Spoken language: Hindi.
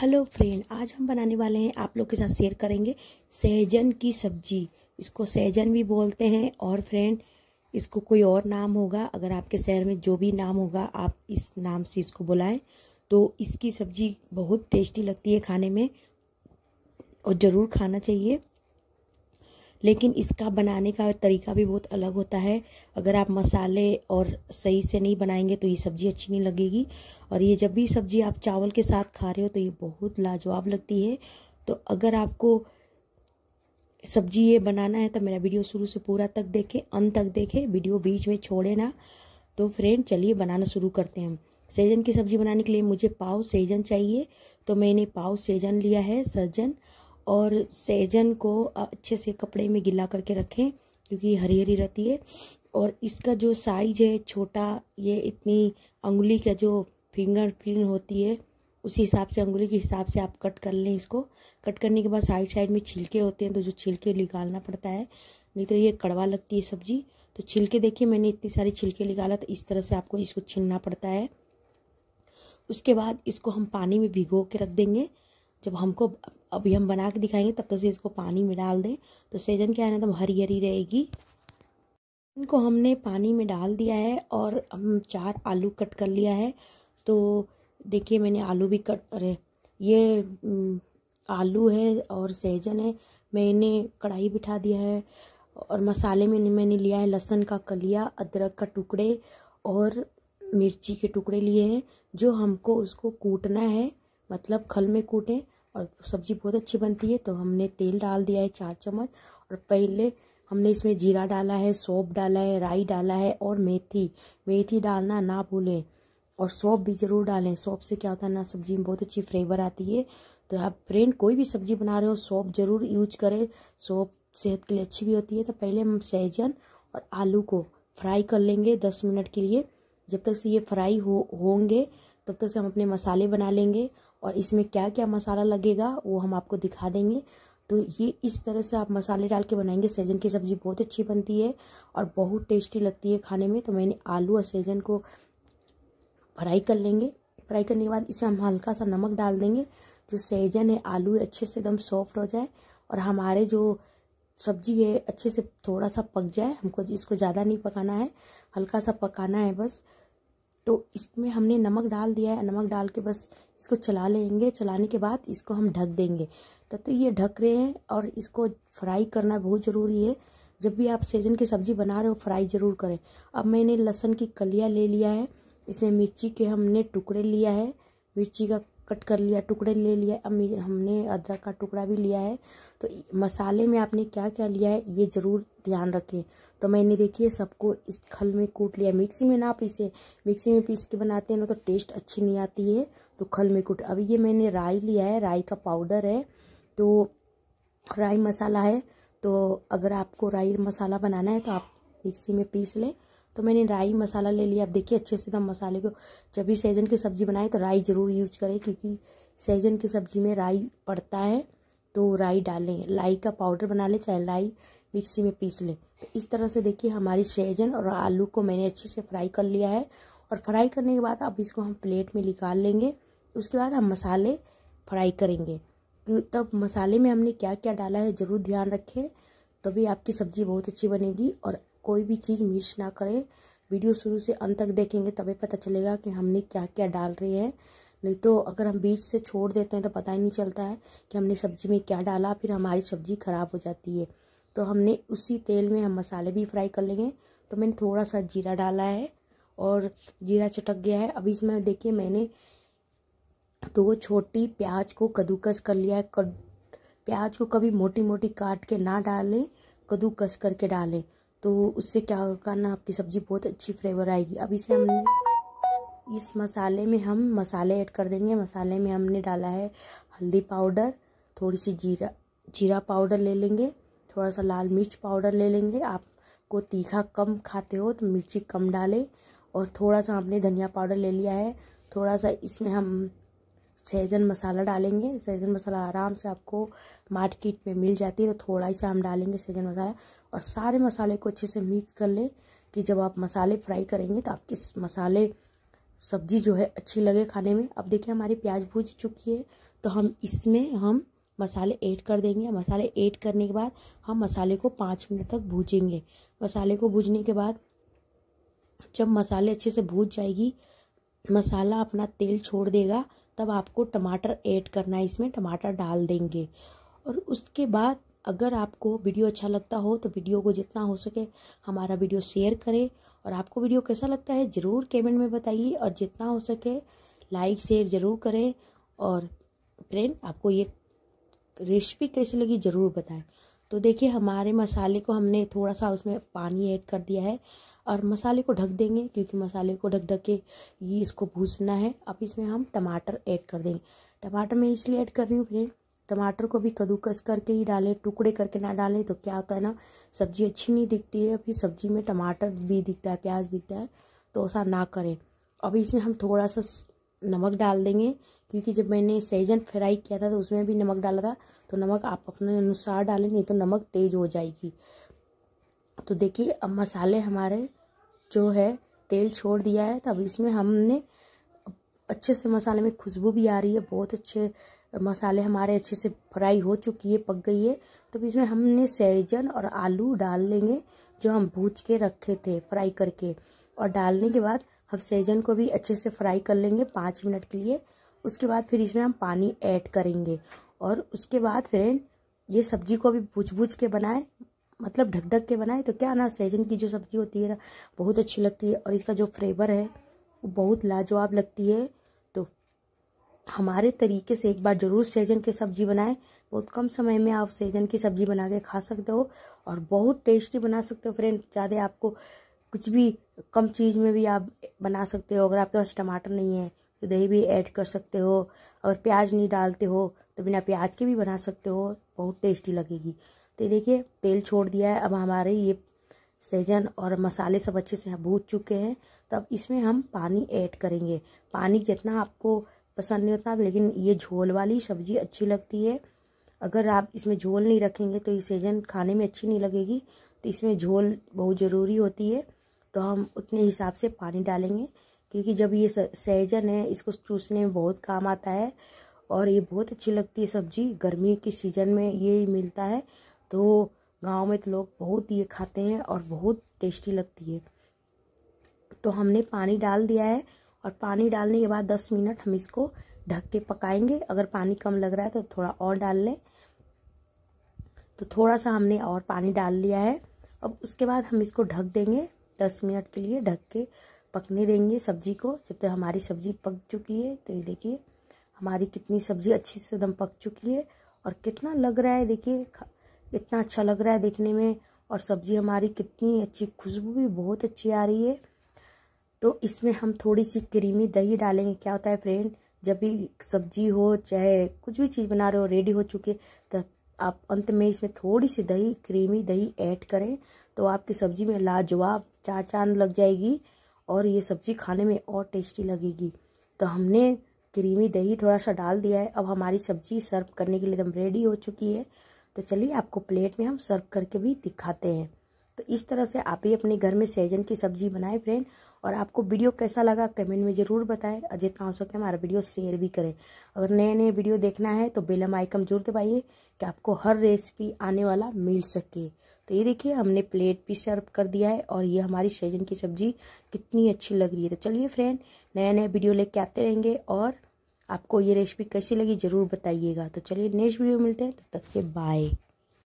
हेलो फ्रेंड आज हम बनाने वाले हैं आप लोग के साथ शेयर करेंगे सहजन की सब्जी इसको सहजन भी बोलते हैं और फ्रेंड इसको कोई और नाम होगा अगर आपके शहर में जो भी नाम होगा आप इस नाम से इसको बुलाएं तो इसकी सब्जी बहुत टेस्टी लगती है खाने में और ज़रूर खाना चाहिए लेकिन इसका बनाने का तरीका भी बहुत अलग होता है अगर आप मसाले और सही से नहीं बनाएंगे तो ये सब्ज़ी अच्छी नहीं लगेगी और ये जब भी सब्ज़ी आप चावल के साथ खा रहे हो तो ये बहुत लाजवाब लगती है तो अगर आपको सब्जी ये बनाना है तो मेरा वीडियो शुरू से पूरा तक देखें अंत तक देखें वीडियो बीच में छोड़े ना तो फ्रेंड चलिए बनाना शुरू करते हैं सेजन की सब्ज़ी बनाने के लिए मुझे पाव सेजन चाहिए तो मैंने पाव सेजन लिया है सर्जन और सहजन को अच्छे से कपड़े में गिला करके रखें क्योंकि हरी हरी रहती है और इसका जो साइज है छोटा ये इतनी अंगुली का जो फिंगर प्रिंट होती है उसी हिसाब से अंगुली के हिसाब से आप कट कर लें इसको कट करने के बाद साइड साइड में छिलके होते हैं तो जो छिलके निकालना पड़ता है नहीं तो ये कड़वा लगती है सब्जी तो छिलके देखिए मैंने इतनी सारी छिलके निकाला तो इस तरह से आपको इसको छीनना पड़ता है उसके बाद इसको हम पानी में भिगो के रख देंगे जब हमको अभी हम बना के दिखाएंगे तब तक तो से इसको पानी में डाल दें तो सहजन क्या है ना तो हरी हरी रहेगी इनको हमने पानी में डाल दिया है और हम चार आलू कट कर लिया है तो देखिए मैंने आलू भी कट अरे ये आलू है और सहजन है मैंने कढ़ाई बिठा दिया है और मसाले में मैंने लिया है लहसुन का कलिया अदरक का टुकड़े और मिर्ची के टुकड़े लिए हैं जो हमको उसको कूटना है मतलब खल में कूटें और सब्ज़ी बहुत अच्छी बनती है तो हमने तेल डाल दिया है चार चम्मच और पहले हमने इसमें जीरा डाला है सौंप डाला है राई डाला है और मेथी मेथी डालना ना भूलें और सौंप भी ज़रूर डालें सौंप से क्या होता है ना सब्ज़ी में बहुत अच्छी फ्लेवर आती है तो आप फ्रेंड कोई भी सब्ज़ी बना रहे हो सौंप ज़रूर यूज करें सौंप सेहत के लिए अच्छी भी होती है तो पहले हम सहजन और आलू को फ्राई कर लेंगे दस मिनट के लिए जब तक से ये फ्राई हो होंगे तब तक से हम अपने मसाले बना लेंगे और इसमें क्या क्या मसाला लगेगा वो हम आपको दिखा देंगे तो ये इस तरह से आप मसाले डाल के बनाएंगे सैजन की सब्ज़ी बहुत अच्छी बनती है और बहुत टेस्टी लगती है खाने में तो मैंने आलू और सैजन को फ्राई कर लेंगे फ्राई करने के बाद इसमें हम हल्का सा नमक डाल देंगे जो सैजन है आलू अच्छे से एकदम सॉफ्ट हो जाए और हमारे जो सब्जी है अच्छे से थोड़ा सा पक जाए हमको इसको ज़्यादा नहीं पकाना है हल्का सा पकाना है बस तो इसमें हमने नमक डाल दिया है नमक डाल के बस इसको चला लेंगे चलाने के बाद इसको हम ढक देंगे तब तक ये ढक रहे हैं और इसको फ्राई करना बहुत ज़रूरी है जब भी आप सेजन की सब्ज़ी बना रहे हो फ्राई ज़रूर करें अब मैंने लहसन की कलिया ले लिया है इसमें मिर्ची के हमने टुकड़े लिया है मिर्ची का कट कर लिया टुकड़े ले लिया अब हमने अदरक का टुकड़ा भी लिया है तो मसाले में आपने क्या क्या लिया है ये ज़रूर ध्यान रखें तो मैंने देखिए सबको इस खल में कूट लिया मिक्सी में ना पीसे मिक्सी में पीस के बनाते हैं ना तो टेस्ट अच्छी नहीं आती है तो खल में कूट अभी ये मैंने राई लिया है राई का पाउडर है तो राई मसाला है तो अगर आपको राई मसाला बनाना है तो आप मिक्सी में पीस लें तो मैंने राई मसाला ले लिया अब देखिए अच्छे से एकदम तो मसाले को जब भी सहजन की सब्ज़ी बनाए तो राई ज़रूर यूज करें क्योंकि सहजन की सब्ज़ी में राई पड़ता है तो राई डालें राई का पाउडर बना लें चाहे राई मिक्सी में पीस लें तो इस तरह से देखिए हमारी सहजन और आलू को मैंने अच्छे से फ्राई कर लिया है और फ्राई करने के बाद अब इसको हम प्लेट में निकाल लेंगे उसके बाद हम मसाले फ्राई करेंगे तब मसाले में हमने क्या क्या डाला है ज़रूर ध्यान रखें तभी आपकी सब्ज़ी बहुत अच्छी बनेगी और कोई भी चीज़ मिस ना करें वीडियो शुरू से अंत तक देखेंगे तभी पता चलेगा कि हमने क्या क्या डाल रही है नहीं तो अगर हम बीज से छोड़ देते हैं तो पता ही नहीं चलता है कि हमने सब्ज़ी में क्या डाला फिर हमारी सब्ज़ी ख़राब हो जाती है तो हमने उसी तेल में हम मसाले भी फ्राई कर लेंगे तो मैंने थोड़ा सा जीरा डाला है और जीरा चटक गया है अभी इसमें देखिए मैंने दो तो छोटी प्याज को कद्दूकस कर लिया है प्याज को कभी मोटी मोटी काट के ना डालें कद्दूकस करके डालें तो उससे क्या होगा ना आपकी सब्ज़ी बहुत अच्छी फ्लेवर आएगी अब इसमें हमने इस मसाले में हम मसाले ऐड कर देंगे मसाले में हमने डाला है हल्दी पाउडर थोड़ी सी जीरा जीरा पाउडर ले लेंगे थोड़ा सा लाल मिर्च पाउडर ले लेंगे आपको तीखा कम खाते हो तो मिर्ची कम डालें और थोड़ा सा हमने धनिया पाउडर ले लिया है थोड़ा सा इसमें हम सहजन मसाला डालेंगे सहजन मसाला आराम से आपको मार्केट में मिल जाती है तो थोड़ा ही सा हम डालेंगे सहजन मसाला और सारे मसाले को अच्छे से मिक्स कर लें कि जब आप मसाले फ्राई करेंगे तो आपकी मसाले सब्जी जो है अच्छी लगे खाने में अब देखिए हमारी प्याज भूज चुकी है तो हम इसमें हम मसाले ऐड कर देंगे मसाले ऐड करने के बाद हम मसाले को पाँच मिनट तक भूजेंगे मसाले को भूजने के बाद जब मसाले अच्छे से भूज जाएगी मसाला अपना तेल छोड़ देगा तब आपको टमाटर ऐड करना है इसमें टमाटर डाल देंगे और उसके बाद अगर आपको वीडियो अच्छा लगता हो तो वीडियो को जितना हो सके हमारा वीडियो शेयर करें और आपको वीडियो कैसा लगता है ज़रूर कमेंट में बताइए और जितना हो सके लाइक शेयर ज़रूर करें और फ्रेंड आपको ये रेसिपी कैसी लगी ज़रूर बताएं तो देखिए हमारे मसाले को हमने थोड़ा सा उसमें पानी ऐड कर दिया है और मसाले को ढक देंगे क्योंकि मसाले को ढक ढक के ये इसको भूसना है अब इसमें हम टमाटर ऐड कर देंगे टमाटर मैं इसलिए ऐड कर रही हूँ फ्रेंड टमाटर को भी कद्दूकस करके ही डालें टुकड़े करके ना डालें तो क्या होता है ना सब्ज़ी अच्छी नहीं दिखती है फिर सब्ज़ी में टमाटर भी दिखता है प्याज दिखता है तो ऐसा ना करें अभी इसमें हम थोड़ा सा नमक डाल देंगे क्योंकि जब मैंने सेजन फ्राई किया था तो उसमें भी नमक डाला था तो नमक आप अपने अनुसार डालें नहीं तो नमक तेज़ हो जाएगी तो देखिए अब मसाले हमारे जो है तेल छोड़ दिया है तब इसमें हमने अच्छे से मसाले में खुशबू भी आ रही है बहुत अच्छे मसाले हमारे अच्छे से फ्राई हो चुकी है पक गई है तो इसमें हमने सहजन और आलू डाल लेंगे जो हम भूज के रखे थे फ्राई करके और डालने के बाद हम सहजन को भी अच्छे से फ्राई कर लेंगे पाँच मिनट के लिए उसके बाद फिर इसमें हम पानी ऐड करेंगे और उसके बाद फ्रेंड ये सब्जी को भी भूज भूज के बनाए मतलब ढक ढक के बनाए तो क्या ना सहजन की जो सब्ज़ी होती है ना बहुत अच्छी लगती है और इसका जो फ्लेवर है वो बहुत लाजवाब लगती है तो हमारे तरीके से एक बार ज़रूर सहजन की सब्ज़ी बनाएं बहुत कम समय में आप सहजन की सब्ज़ी बना के खा सकते हो और बहुत टेस्टी बना सकते हो फ्रेंड ज़्यादा आपको कुछ भी कम चीज़ में भी आप बना सकते हो अगर आपके पास टमाटर नहीं है तो दही भी ऐड कर सकते हो अगर प्याज नहीं डालते हो तो बिना प्याज के भी बना सकते हो बहुत टेस्टी लगेगी तो देखिए तेल छोड़ दिया है अब हमारे ये सहजन और मसाले सब अच्छे से भूज चुके हैं तो अब इसमें हम पानी ऐड करेंगे पानी जितना आपको पसंद नहीं होता लेकिन ये झोल वाली सब्ज़ी अच्छी लगती है अगर आप इसमें झोल नहीं रखेंगे तो ये सहजन खाने में अच्छी नहीं लगेगी तो इसमें झोल बहुत ज़रूरी होती है तो हम उतने हिसाब से पानी डालेंगे क्योंकि जब ये सहजन है इसको चूसने में बहुत काम आता है और ये बहुत अच्छी लगती है सब्ज़ी गर्मी के सीज़न में ये मिलता है तो गांव में तो लोग बहुत ये खाते हैं और बहुत टेस्टी लगती है तो हमने पानी डाल दिया है और पानी डालने के बाद दस मिनट हम इसको ढक के पकाएंगे अगर पानी कम लग रहा है तो थोड़ा और डाल लें तो थोड़ा सा हमने और पानी डाल लिया है अब उसके बाद हम इसको ढक देंगे दस मिनट के लिए ढक के पकने देंगे सब्जी को जब तक हमारी सब्जी पक चुकी है तो ये देखिए हमारी कितनी सब्जी अच्छी से एकदम पक चुकी है और कितना लग रहा है देखिए इतना अच्छा लग रहा है देखने में और सब्ज़ी हमारी कितनी अच्छी खुशबू भी बहुत अच्छी आ रही है तो इसमें हम थोड़ी सी क्रीमी दही डालेंगे क्या होता है फ्रेंड जब भी सब्जी हो चाहे कुछ भी चीज़ बना रहे हो रेडी हो चुके तब तो आप अंत में इसमें थोड़ी सी दही क्रीमी दही ऐड करें तो आपकी सब्ज़ी में लाजवाब चार चांद लग जाएगी और ये सब्ज़ी खाने में और टेस्टी लगेगी तो हमने क्रीमी दही थोड़ा सा डाल दिया है अब हमारी सब्ज़ी सर्व करने के लिए एकदम तो रेडी हो चुकी है तो चलिए आपको प्लेट में हम सर्व करके भी दिखाते हैं तो इस तरह से आप ही अपने घर में सहजन की सब्जी बनाएं फ्रेंड और आपको वीडियो कैसा लगा कमेंट में ज़रूर बताएं और जितना हो सके हमारा वीडियो शेयर भी करें अगर नए नए वीडियो देखना है तो बेलम आइकम जरूर दबाइए कि आपको हर रेसिपी आने वाला मिल सके तो ये देखिए हमने प्लेट भी सर्व कर दिया है और ये हमारी सहजन की सब्ज़ी कितनी अच्छी लग रही है तो चलिए फ्रेंड नया नया वीडियो लेके आते रहेंगे और आपको ये रेसिपी कैसी लगी ज़रूर बताइएगा तो चलिए नेक्स्ट वीडियो मिलते हैं तब तक से बाय